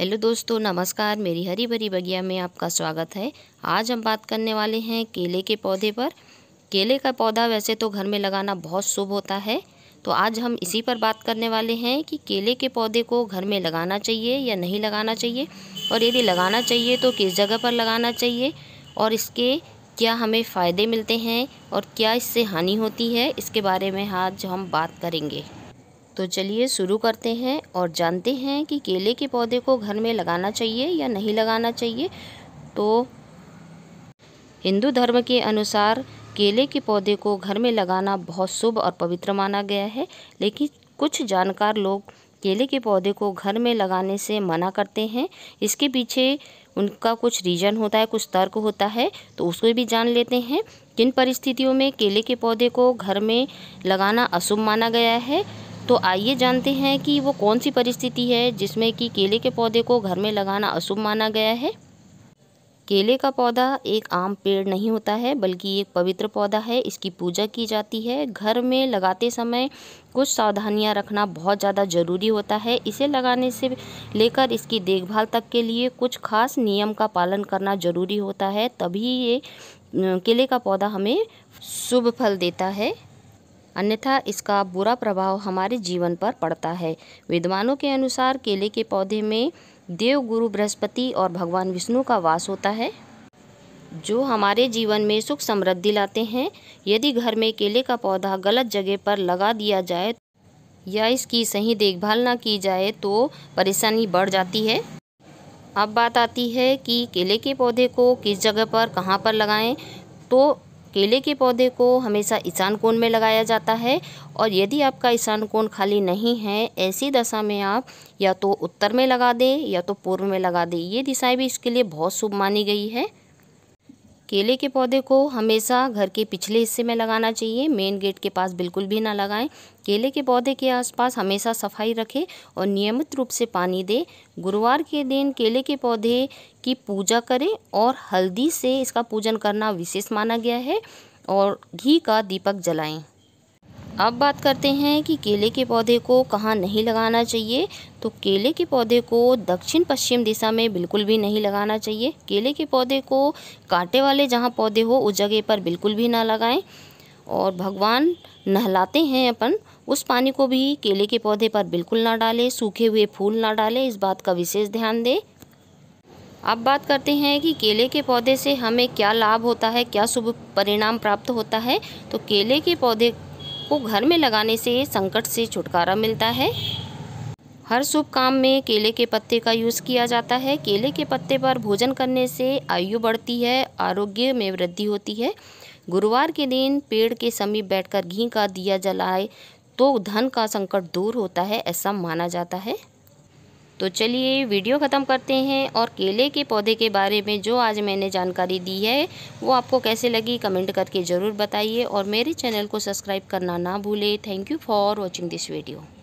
hello दोस्तों नमस्कार मेरी हरी भरी बगिया में आपका स्वागत है आज हम बात करने वाले हैं केले के पौधे पर केले का पौधा वैसे तो घर में लगाना बहुत शुभ होता है तो आज हम इसी पर बात करने वाले हैं कि केले के पौधे को घर में लगाना चाहिए या नहीं लगाना चाहिए और यदि लगाना चाहिए तो किस जगह पर लगाना चाहिए और इसके क्या हमें फ़ायदे मिलते हैं और क्या इससे हानि होती है इसके बारे में आज हम बात करेंगे तो चलिए शुरू करते हैं और जानते हैं कि केले के पौधे को घर में लगाना चाहिए या नहीं लगाना चाहिए तो हिंदू धर्म के अनुसार केले के पौधे को घर में लगाना बहुत शुभ और पवित्र माना गया है लेकिन कुछ जानकार लोग केले के पौधे को घर में लगाने से मना करते हैं इसके पीछे उनका कुछ रीज़न होता है कुछ तर्क होता है तो उसको भी जान लेते हैं किन परिस्थितियों में केले के पौधे को घर में लगाना अशुभ माना गया है तो आइए जानते हैं कि वो कौन सी परिस्थिति है जिसमें कि केले के पौधे को घर में लगाना अशुभ माना गया है केले का पौधा एक आम पेड़ नहीं होता है बल्कि एक पवित्र पौधा है इसकी पूजा की जाती है घर में लगाते समय कुछ सावधानियां रखना बहुत ज़्यादा ज़रूरी होता है इसे लगाने से लेकर इसकी देखभाल तक के लिए कुछ खास नियम का पालन करना ज़रूरी होता है तभी ये केले का पौधा हमें शुभ फल देता है अन्यथा इसका बुरा प्रभाव हमारे जीवन पर पड़ता है विद्वानों के अनुसार केले के पौधे में देव गुरु बृहस्पति और भगवान विष्णु का वास होता है जो हमारे जीवन में सुख समृद्धि लाते हैं यदि घर में केले का पौधा गलत जगह पर लगा दिया जाए या इसकी सही देखभाल ना की जाए तो परेशानी बढ़ जाती है अब बात आती है कि केले के पौधे को किस जगह पर कहाँ पर लगाएं तो केले के पौधे को हमेशा ईशान कोण में लगाया जाता है और यदि आपका ईशान कोण खाली नहीं है ऐसी दशा में आप या तो उत्तर में लगा दें या तो पूर्व में लगा दें ये दिशाएं भी इसके लिए बहुत शुभ मानी गई है केले के पौधे को हमेशा घर के पिछले हिस्से में लगाना चाहिए मेन गेट के पास बिल्कुल भी ना लगाएं केले के पौधे के आसपास हमेशा सफाई रखें और नियमित रूप से पानी दें गुरुवार के दिन केले के पौधे की पूजा करें और हल्दी से इसका पूजन करना विशेष माना गया है और घी का दीपक जलाएं अब बात करते हैं कि केले के पौधे को कहाँ नहीं लगाना चाहिए तो केले के पौधे को दक्षिण पश्चिम दिशा में बिल्कुल भी नहीं लगाना चाहिए केले के पौधे को कांटे वाले जहाँ पौधे हो उस जगह पर बिल्कुल भी ना लगाएं और भगवान नहलाते हैं अपन उस पानी को भी केले के पौधे पर बिल्कुल ना डालें सूखे हुए फूल ना डालें इस बात का विशेष ध्यान दें अब बात करते हैं कि केले के पौधे से हमें क्या लाभ होता है क्या शुभ परिणाम प्राप्त होता है तो केले के पौधे को घर में लगाने से संकट से छुटकारा मिलता है हर शुभ काम में केले के पत्ते का यूज़ किया जाता है केले के पत्ते पर भोजन करने से आयु बढ़ती है आरोग्य में वृद्धि होती है गुरुवार के दिन पेड़ के समीप बैठकर घी का दिया जलाए तो धन का संकट दूर होता है ऐसा माना जाता है तो चलिए वीडियो ख़त्म करते हैं और केले के पौधे के बारे में जो आज मैंने जानकारी दी है वो आपको कैसे लगी कमेंट करके ज़रूर बताइए और मेरे चैनल को सब्सक्राइब करना ना भूलें thank you for watching this video